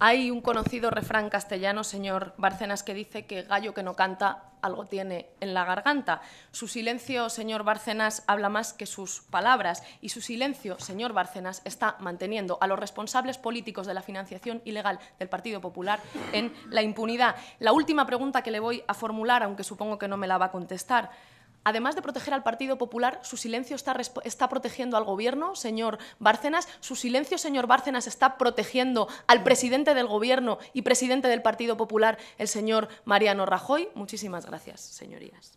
Hay un conocido refrán castellano, señor Barcenas, que dice que gallo que no canta algo tiene en la garganta. Su silencio, señor Barcenas, habla más que sus palabras y su silencio, señor Barcenas, está manteniendo a los responsables políticos de la financiación ilegal del Partido Popular en la impunidad. La última pregunta que le voy a formular, aunque supongo que no me la va a contestar, Además de proteger al Partido Popular, su silencio está, está, protegiendo al Gobierno, señor Bárcenas. Su silencio, señor Bárcenas, está protegiendo al presidente del Gobierno y presidente del Partido Popular, el señor Mariano Rajoy. Muchísimas gracias, señorías.